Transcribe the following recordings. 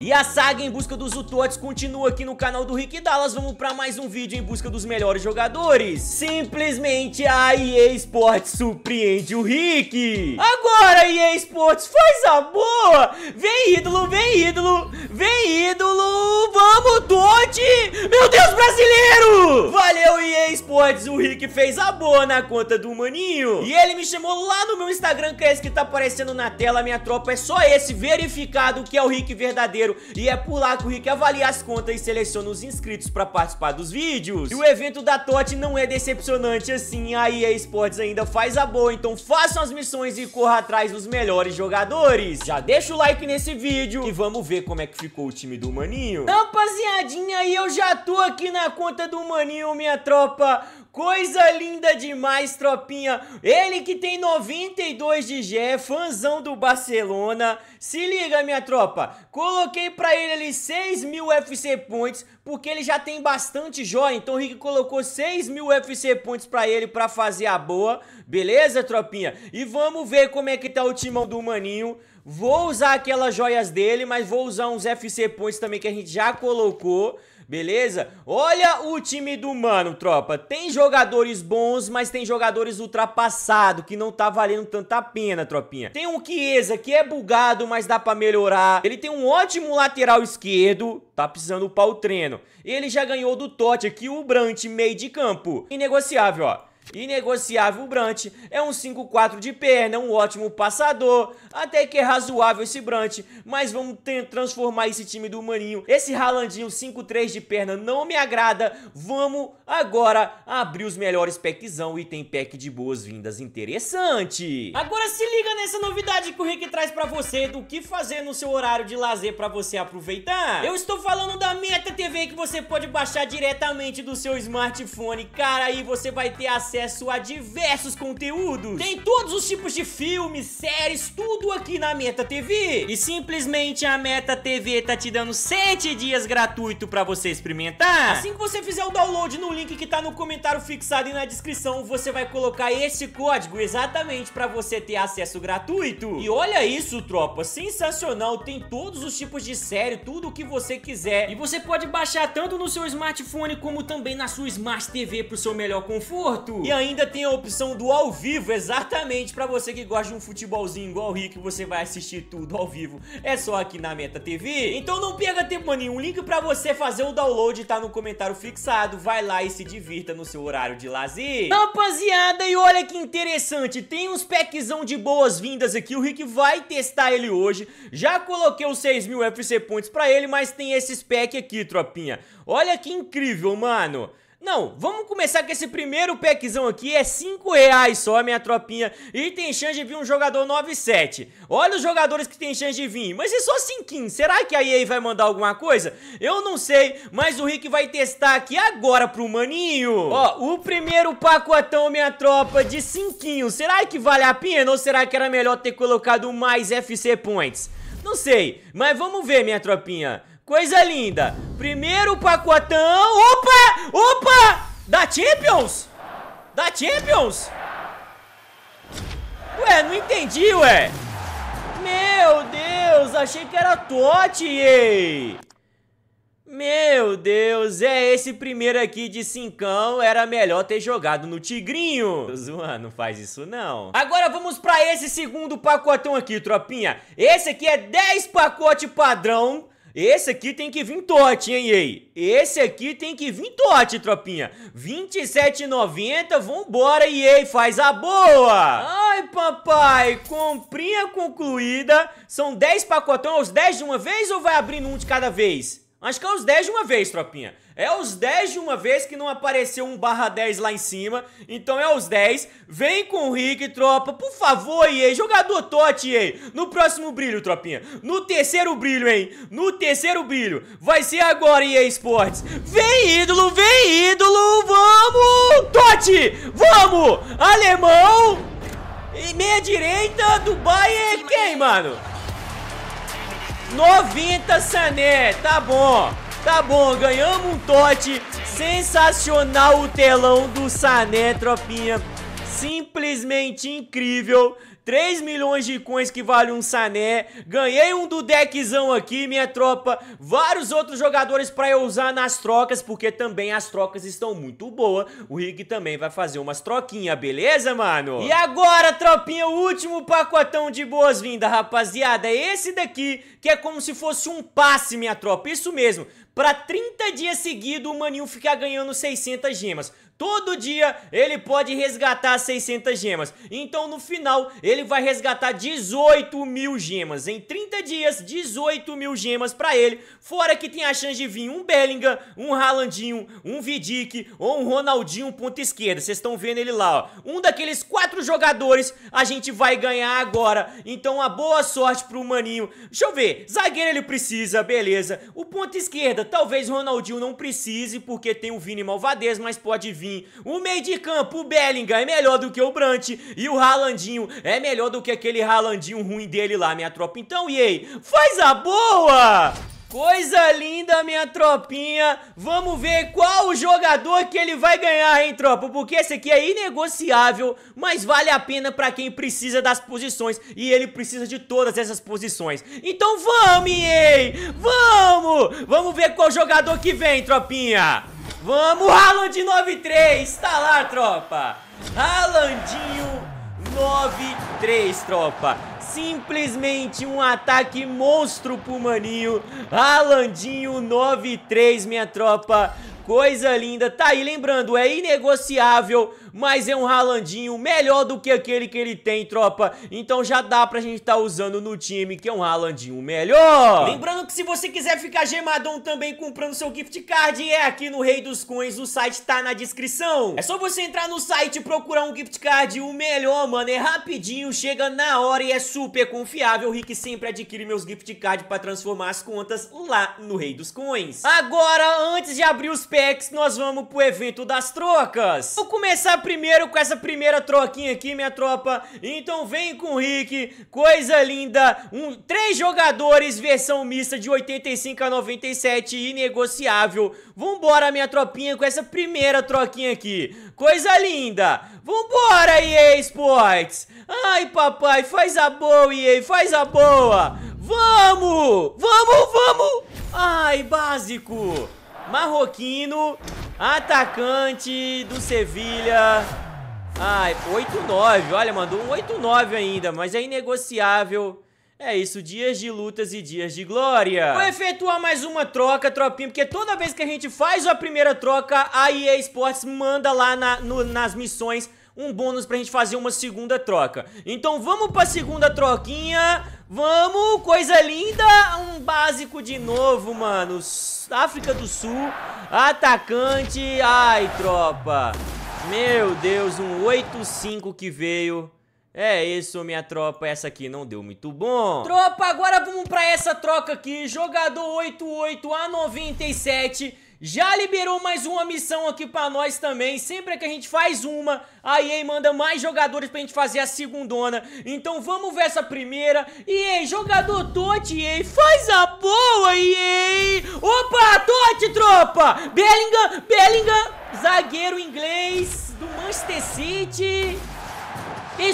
E a saga em busca dos Utotes continua aqui no canal do Rick Dallas, vamos pra mais um vídeo em busca dos melhores jogadores. Simplesmente a EA Sports surpreende o Rick. Agora EA Sports faz a boa, vem ídolo, vem ídolo, vem ídolo, vamos Tote, meu Deus brasileiro. Valeu EA Sports, o Rick fez a boa na conta do maninho. E ele me chamou lá no meu Instagram, que é esse que tá aparecendo na tela, minha tropa, é só esse verificado que é o Rick verdadeiro e é por lá que o Rick avalia as contas e seleciona os inscritos pra participar dos vídeos. E o evento da TOT não é decepcionante assim, a EA Sports ainda faz a boa, então façam as missões e corra atrás dos melhores jogadores. Já deixa o like nesse vídeo e vamos ver como é que ficou o time do Maninho. Rapaziadinha, e eu já tô aqui na conta do Maninho, minha tropa, Coisa linda demais, tropinha. Ele que tem 92 de GE, é fãzão do Barcelona. Se liga, minha tropa. Coloquei pra ele ali 6 mil FC Points, porque ele já tem bastante joia. Então o Rick colocou 6 mil FC Points pra ele pra fazer a boa. Beleza, tropinha? E vamos ver como é que tá o timão do Maninho. Vou usar aquelas joias dele, mas vou usar uns FC Points também que a gente já colocou beleza? Olha o time do mano, tropa. Tem jogadores bons, mas tem jogadores ultrapassados, que não tá valendo tanta pena, tropinha. Tem um Chiesa que é bugado, mas dá pra melhorar. Ele tem um ótimo lateral esquerdo, tá precisando upar o treino. Ele já ganhou do Totti aqui o Brant, meio de campo. Inegociável, ó. Inegociável o Brant, é um 5-4 de perna, um ótimo passador, até que é razoável esse Brant, mas vamos transformar esse time do Maninho. Esse Ralandinho 5-3 de perna não me agrada, vamos agora abrir os melhores packzão e tem pack de boas-vindas interessante. Agora se liga nessa novidade que o Rick traz pra você do que fazer no seu horário de lazer pra você aproveitar. Eu estou falando da Meta TV que você pode baixar diretamente do seu smartphone, cara, aí você vai ter acesso acesso a diversos conteúdos. Tem todos os tipos de filmes, séries, tudo aqui na Meta TV. E simplesmente a Meta TV tá te dando 7 dias gratuito para você experimentar. Assim que você fizer o download no link que tá no comentário fixado e na descrição, você vai colocar esse código exatamente para você ter acesso gratuito. E olha isso, tropa, sensacional, tem todos os tipos de série, tudo o que você quiser. E você pode baixar tanto no seu smartphone como também na sua Smart TV pro seu melhor conforto. E ainda tem a opção do ao vivo, exatamente para você que gosta de um futebolzinho igual o Rick, você vai assistir tudo ao vivo. É só aqui na Meta TV. Então não perca tempo nenhum. O link para você fazer o download tá no comentário fixado. Vai lá e se divirta no seu horário de lazer. Rapaziada, e olha que interessante, tem uns packzão de boas-vindas aqui. O Rick vai testar ele hoje. Já coloquei os 6 mil FC Points pra ele, mas tem esses packs aqui, tropinha. Olha que incrível, mano. Não, vamos começar com esse primeiro packzão aqui, é 5 reais só, minha tropinha, e tem chance de vir um jogador 9-7. Olha os jogadores que tem chance de vir, mas é só 5, será que a EA vai mandar alguma coisa? Eu não sei, mas o Rick vai testar aqui agora pro maninho. Ó, o primeiro pacotão, minha tropa, de 5, será que vale a pena ou será que era melhor ter colocado mais FC Points? Não sei, mas vamos ver, minha tropinha. Coisa linda. Primeiro pacotão. Opa! Opa! Da Champions? Da Champions? Ué, não entendi, ué. Meu Deus, achei que era Totti. Meu Deus, é esse primeiro aqui de cincão, era melhor ter jogado no tigrinho. Tô zoando, não faz isso não. Agora vamos pra esse segundo pacotão aqui, tropinha. Esse aqui é 10 pacote padrão esse aqui tem que vir tote, hein, ei? Esse aqui tem que vir tote, tropinha. 27,90, vambora, EA, faz a boa! Ai, papai, comprinha concluída. São 10 pacotões, os 10 de uma vez ou vai abrindo um de cada vez? Acho que é os 10 de uma vez, tropinha. É os 10 de uma vez que não apareceu um barra 10 lá em cima. Então é os 10. Vem com o Rick, tropa. Por favor, EA. Jogador Totti, EA. No próximo brilho, tropinha. No terceiro brilho, hein. No terceiro brilho. Vai ser agora, EA Esportes. Vem, ídolo. Vem, ídolo. Vamos, Totti. Vamos. Alemão. E meia direita do Bayern. Quem, mano? 90 Sané, tá bom. Tá bom, ganhamos um tote. Sensacional o telão do Sané, tropinha. Simplesmente incrível. 3 milhões de coins que vale um Sané. Ganhei um do deckzão aqui, minha tropa. Vários outros jogadores pra eu usar nas trocas, porque também as trocas estão muito boas. O Rick também vai fazer umas troquinhas, beleza, mano? E agora, tropinha, o último pacotão de boas-vindas, rapaziada. É esse daqui, que é como se fosse um passe, minha tropa. Isso mesmo. Pra 30 dias seguidos, o maninho ficar ganhando 600 gemas. Todo dia ele pode resgatar 600 gemas. Então no final ele vai resgatar 18 mil gemas. Em 30 dias, 18 mil gemas pra ele. Fora que tem a chance de vir um Bellingham, um Ralandinho, um Vidic ou um Ronaldinho ponta esquerda. Vocês estão vendo ele lá, ó. Um daqueles quatro jogadores a gente vai ganhar agora. Então a boa sorte pro Maninho. Deixa eu ver. Zagueiro ele precisa, beleza. O ponta esquerda, talvez Ronaldinho não precise porque tem o Vini Malvadez, mas pode vir o meio de campo, o Bellingham é melhor do que o Brant. E o Ralandinho é melhor do que aquele Ralandinho ruim dele lá, minha tropa. Então, e aí? Faz a boa! Coisa linda, minha tropinha. Vamos ver qual o jogador que ele vai ganhar, hein, tropa? Porque esse aqui é inegociável, mas vale a pena pra quem precisa das posições. E ele precisa de todas essas posições. Então vamos, hein? Vamos! Vamos ver qual jogador que vem, tropinha. Vamos, Haaland 9-3. Tá lá, tropa. Haalandinho 9-3, tropa. Simplesmente um ataque monstro pro maninho. Haalandinho 9-3, minha tropa. Coisa linda. Tá aí, lembrando, é inegociável mas é um Ralandinho melhor do que aquele que ele tem, tropa. Então já dá pra gente estar tá usando no time, que é um Ralandinho melhor. Lembrando que se você quiser ficar gemadão também comprando seu gift card, é aqui no Rei dos Coins, o site tá na descrição. É só você entrar no site e procurar um gift card, o melhor, mano, é rapidinho, chega na hora e é super confiável. O Rick sempre adquire meus gift Cards pra transformar as contas lá no Rei dos Coins. Agora, antes de abrir os packs, nós vamos pro evento das trocas. Vou começar primeiro com essa primeira troquinha aqui, minha tropa. Então vem com o Rick, coisa linda. Um, três jogadores, versão mista de 85 a 97, inegociável. Vambora, minha tropinha, com essa primeira troquinha aqui. Coisa linda. Vambora, EA Sports. Ai, papai, faz a boa, EA, faz a boa. Vamos, vamos, vamos. Ai, básico. Marroquino Atacante do Sevilha. Ai, 8-9. Olha, mandou um 8-9 ainda, mas é inegociável. É isso, dias de lutas e dias de glória. Vou efetuar mais uma troca, tropinha, porque toda vez que a gente faz a primeira troca, a EA Sports manda lá na, no, nas missões um bônus pra gente fazer uma segunda troca. Então vamos pra segunda troquinha. Vamos, coisa linda. Um básico de novo, mano. África do Sul, atacante. Ai, tropa. Meu Deus, um 8-5 que veio. É isso, minha tropa. Essa aqui não deu muito bom. Tropa, agora vamos pra essa troca aqui. Jogador 88 a 97. Já liberou mais uma missão aqui pra nós também. Sempre que a gente faz uma, a EA manda mais jogadores pra gente fazer a segundona. Então vamos ver essa primeira. EA, jogador Tote, EA, faz a boa, EA! Opa, Tote tropa! Bellingham, Bellingham, zagueiro inglês do Manchester City.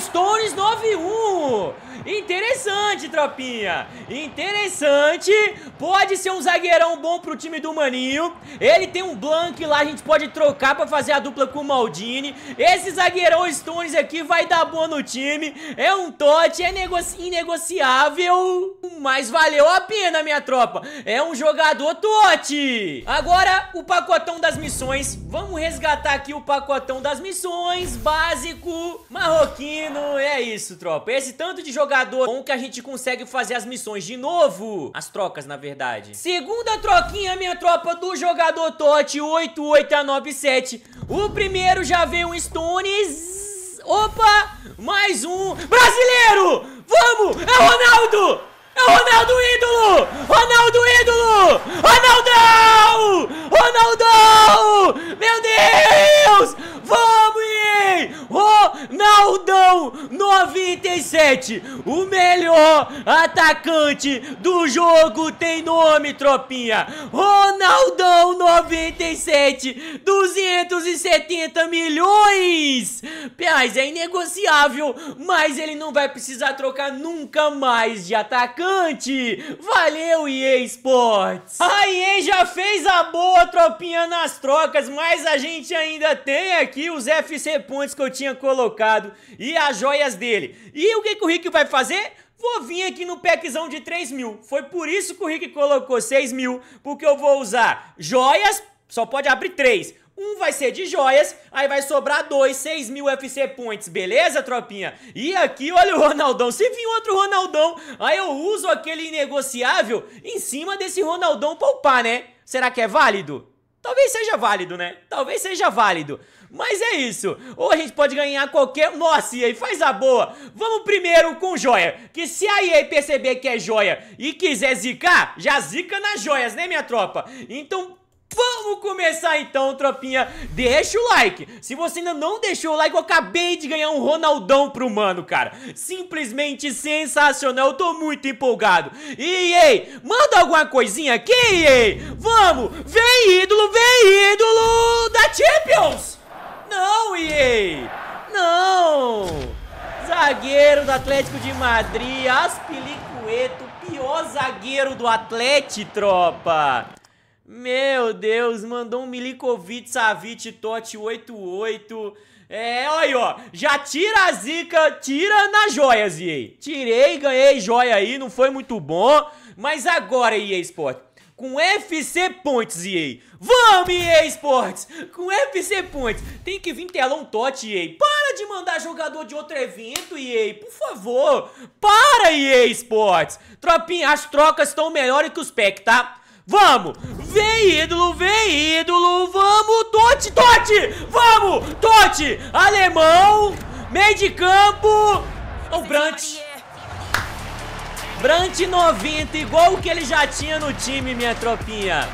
Stones 9-1. Interessante, tropinha. Interessante. Pode ser um zagueirão bom pro time do Maninho. Ele tem um blank lá, a gente pode trocar pra fazer a dupla com o Maldini. Esse zagueirão Stones aqui vai dar boa no time. É um tot é inegociável. Mas valeu a pena, minha tropa. É um jogador tot Agora, o pacotão das missões. Vamos resgatar aqui o pacotão das missões. Básico, marroquino. É isso, tropa. Esse tanto de jogador jogador bom que a gente consegue fazer as missões de novo. As trocas, na verdade. Segunda troquinha, minha tropa, do jogador Tote 8897. O primeiro já veio um Stones. Opa! Mais um. Brasileiro! Vamos! É o Ronaldo! É o Ronaldo ídolo! Ronaldo ídolo! Ronaldão! Ronaldão! Meu Deus! Vamos! Ronaldão 97, o melhor atacante do jogo tem nome, tropinha. Ronaldão 97, 270 milhões. Piaz, é inegociável, mas ele não vai precisar trocar nunca mais de atacante. Valeu, EA Sports. A EA já fez a boa, tropinha, nas trocas, mas a gente ainda tem aqui os FC Points que eu tinha tinha colocado e as joias dele. E o que, que o Rick vai fazer? Vou vir aqui no packzão de 3 mil. Foi por isso que o Rick colocou 6 mil, porque eu vou usar joias, só pode abrir 3. Um vai ser de joias, aí vai sobrar dois, 6 mil FC Points, beleza, tropinha? E aqui, olha o Ronaldão. Se vir outro Ronaldão, aí eu uso aquele negociável em cima desse Ronaldão poupar, né? Será que é válido? Talvez seja válido, né? Talvez seja válido. Mas é isso. Ou a gente pode ganhar qualquer. Nossa, aí, faz a boa. Vamos primeiro com joia. Que se a EA perceber que é joia e quiser zicar, já zica nas joias, né, minha tropa? Então Vamos começar então, tropinha. Deixa o like. Se você ainda não deixou o like, eu acabei de ganhar um Ronaldão pro mano, cara. Simplesmente sensacional. Eu tô muito empolgado. E ei, manda alguma coisinha aqui, ei. Vamos, vem ídolo, vem ídolo da Champions. Não, ei. Não. Zagueiro do Atlético de Madrid, Aspilicueto, pior zagueiro do Atlético, tropa. Meu Deus, mandou um Milikovic, Savic, Totti 88. É, olha aí, ó. Já tira a zica, tira na joia, EA. Tirei, ganhei joia aí, não foi muito bom. Mas agora, EA Sport, com FC Points, EA. Vamos, EA Sports! Com FC Points. Tem que vir telão Totti, EA. Para de mandar jogador de outro evento, EA. Por favor. Para, EA Sports. Tropinha, as trocas estão melhores que os packs, tá? Vamos! Vem, ídolo, vem, ídolo. Vamos, Totti, Totti. Vamos, Totti. Alemão, meio de campo. O Brant, Brant 90, igual o que ele já tinha no time, minha tropinha.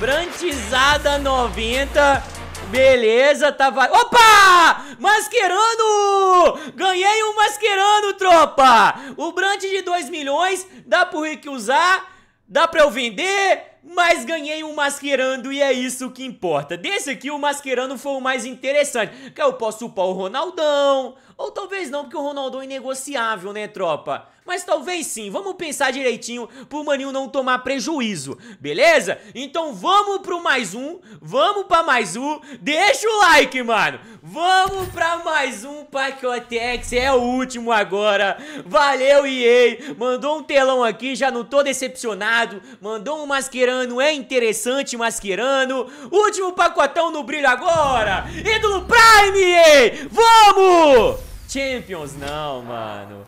Brantizada 90. Beleza, tava... Opa! Masquerano! Ganhei um masquerano, tropa! O Brant de 2 milhões, dá pro Rick usar, dá pra eu vender mas ganhei um masquerando e é isso que importa. Desse aqui, o masquerando foi o mais interessante, que eu posso upar o Ronaldão, ou talvez não, porque o Ronaldão é negociável, né, tropa? Mas talvez sim, vamos pensar direitinho pro Maninho não tomar prejuízo, beleza? Então vamos pro mais um, vamos pra mais um, deixa o like, mano! Vamos pra mais um Pacotex, é o último agora, valeu EA, mandou um telão aqui, já não tô decepcionado, mandou um masquerando é interessante Mascherano. Último pacotão no brilho agora. Ídolo Prime! Vamos! Champions não, mano.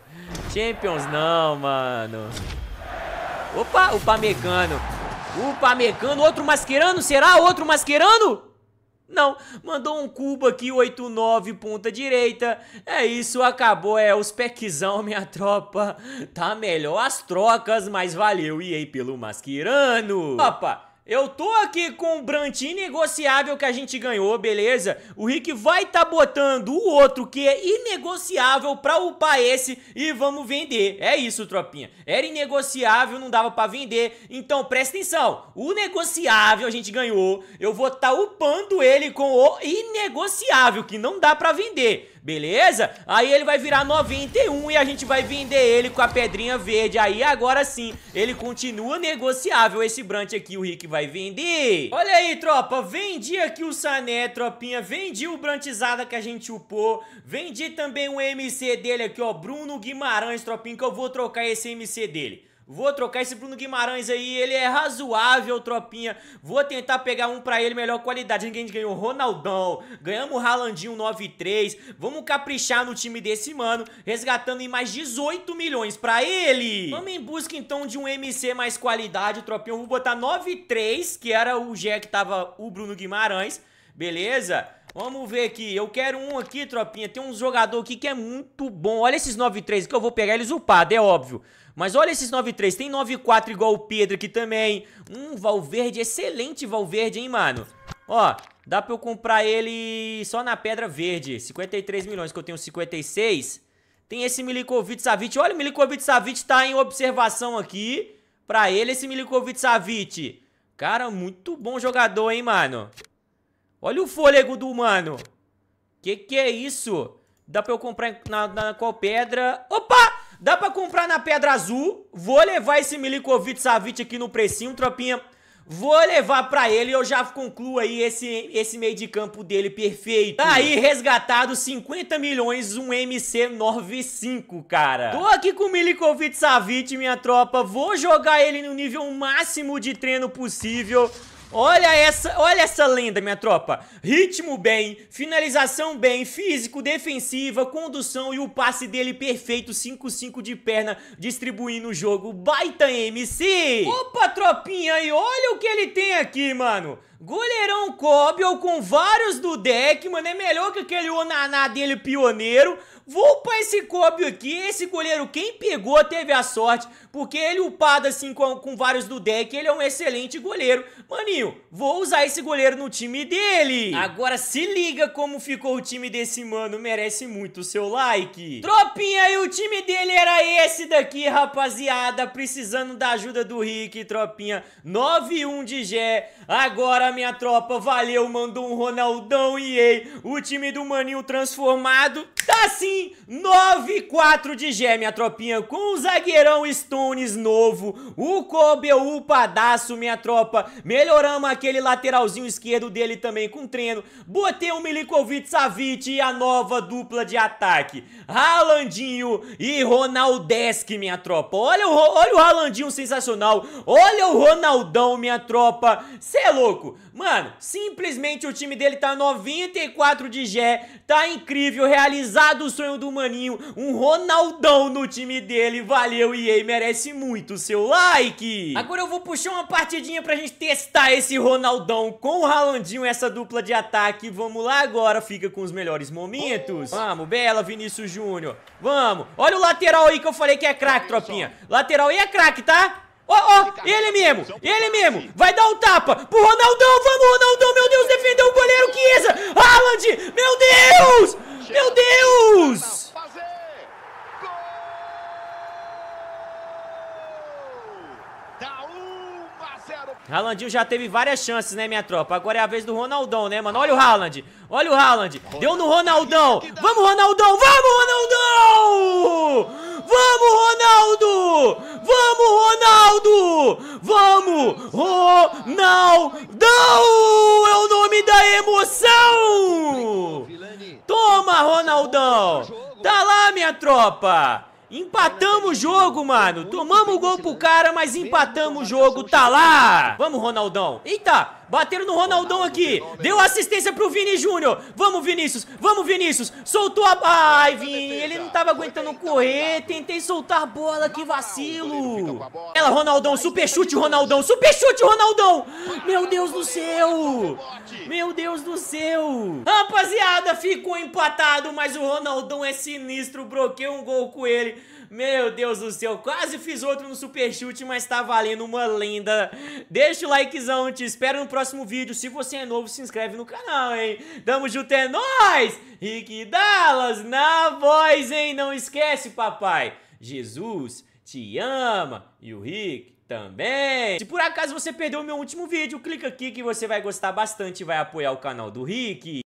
Champions não, mano. Opa, o Pamecano. O Pamecano, outro Masquerano. será? Outro Masquerano? Não, mandou um cubo aqui, 8-9, ponta direita. É isso, acabou, é os pequizão, minha tropa. Tá melhor as trocas, mas valeu, e aí pelo Masquirano. Opa, eu tô aqui com o brant negociável que a gente ganhou, beleza? O Rick vai tá botando o outro que é inegociável pra upar esse e vamos vender. É isso, tropinha. Era inegociável, não dava pra vender. Então, presta atenção. O negociável a gente ganhou. Eu vou tá upando ele com o inegociável, que não dá pra vender beleza? Aí ele vai virar 91 e a gente vai vender ele com a pedrinha verde. Aí agora sim, ele continua negociável esse Brant aqui, o Rick vai vender. Olha aí, tropa, vendi aqui o Sané, tropinha, vendi o Brantizada que a gente upou, vendi também o MC dele aqui, ó, Bruno Guimarães, tropinha, que eu vou trocar esse MC dele. Vou trocar esse Bruno Guimarães aí, ele é razoável, tropinha. Vou tentar pegar um pra ele melhor qualidade. A gente ganhou Ronaldão, ganhamos Ralandinho 9-3. Vamos caprichar no time desse mano, resgatando em mais 18 milhões pra ele. Vamos em busca então de um MC mais qualidade, tropinha. Eu vou botar 9-3, que era o G que tava o Bruno Guimarães. Beleza? Vamos ver aqui. Eu quero um aqui, tropinha. Tem um jogador aqui que é muito bom. Olha esses 9-3 que eu vou pegar eles upados, é óbvio. Mas olha esses 9-3. Tem 9-4 igual o Pedro aqui também. Um Valverde, excelente Valverde, hein, mano? Ó, dá pra eu comprar ele só na Pedra Verde. 53 milhões, que eu tenho 56. Tem esse Milikovic Savic. Olha, o Milikovic Savic tá em observação aqui. Pra ele, esse Milikovic Savic. Cara, muito bom jogador, hein, mano? Olha o fôlego do mano. Que que é isso? Dá pra eu comprar na, na qual pedra? Opa! Dá pra comprar na Pedra Azul. Vou levar esse Milikovic Savic aqui no precinho, tropinha. Vou levar pra ele e eu já concluo aí esse, esse meio de campo dele perfeito. Tá aí resgatado 50 milhões, um MC95, cara. Tô aqui com o Milikovic Savic, minha tropa. Vou jogar ele no nível máximo de treino possível. Olha essa, olha essa lenda, minha tropa. Ritmo bem, finalização bem, físico, defensiva, condução e o passe dele perfeito, 5-5 de perna, distribuindo o jogo. Baita MC! Opa, tropinha, e olha o que ele tem aqui, mano. Goleirão ou com vários do deck, mano. É melhor que aquele Onaná dele pioneiro. Vou pra esse Cobel aqui. Esse goleiro, quem pegou, teve a sorte. Porque ele upado assim com, com vários do deck, ele é um excelente goleiro. Maninho, vou usar esse goleiro no time dele. Agora se liga como ficou o time desse mano. Merece muito o seu like. Tropinha, e o time dele era esse daqui, rapaziada. Precisando da ajuda do Rick, tropinha. 9-1 de Gé. Agora galera, minha tropa, valeu, mandou um Ronaldão e ei, o time do Maninho transformado tá sim, 9-4 de Gé, minha tropinha, com o zagueirão Stones novo, o Kobe, é o Padaço, minha tropa, melhoramos aquele lateralzinho esquerdo dele também com treino, botei o Milikovic Savic e a nova dupla de ataque, Ralandinho e Ronaldesque minha tropa, olha o, olha o Ralandinho sensacional, olha o Ronaldão, minha tropa, cê é louco, Mano, simplesmente o time dele tá 94 de Gé, tá incrível, realizado o sonho do maninho, um Ronaldão no time dele, valeu aí merece muito o seu like. Agora eu vou puxar uma partidinha pra gente testar esse Ronaldão com o Ralandinho, essa dupla de ataque, vamos lá agora, fica com os melhores momentos. Vamos, bela Vinícius Júnior, vamos, olha o lateral aí que eu falei que é craque, tropinha, lateral aí é craque, tá? Ó, oh, ó, oh, ele mesmo, ele mesmo, vai dar um tapa pro Ronaldão, vamos Ronaldão, meu Deus, defendeu o goleiro que isso? Haaland, meu Deus, meu Deus! Ralandinho já teve várias chances, né, minha tropa? Agora é a vez do Ronaldão, né, mano? Olha o Haaland. Olha o Haaland. Deu no Ronaldão. Vamos, Ronaldão. Vamos, Ronaldão! Vamos, Ronaldo! Ronaldo! Vamos, Ronaldo! Vamos, Ronaldão! É o nome da emoção! Toma, Ronaldão! Tá lá, minha tropa! Empatamos o jogo, mano. Tomamos o gol pro cara, mas empatamos o jogo. Tá lá. Vamos, Ronaldão. Eita, Bateram no Ronaldão aqui. Deu assistência pro Vini Júnior. Vamos, Vinícius. Vamos, Vinícius. Soltou a... Ai, Vini. Ele não tava aguentando correr. Tentei soltar a bola. Que vacilo. Ela, Ronaldão. Super chute, Ronaldão. Super chute, Ronaldão. Meu Deus do céu. Meu Deus do céu. Rapaziada, ficou empatado. Mas o Ronaldão é sinistro. Broquei um gol com ele. Meu Deus do céu, quase fiz outro no Super Chute, mas tá valendo uma lenda. Deixa o likezão, te espero no próximo vídeo. Se você é novo, se inscreve no canal, hein? Tamo junto, é nóis! Rick Dallas na voz, hein? Não esquece, papai. Jesus te ama e o Rick também. Se por acaso você perdeu o meu último vídeo, clica aqui que você vai gostar bastante e vai apoiar o canal do Rick.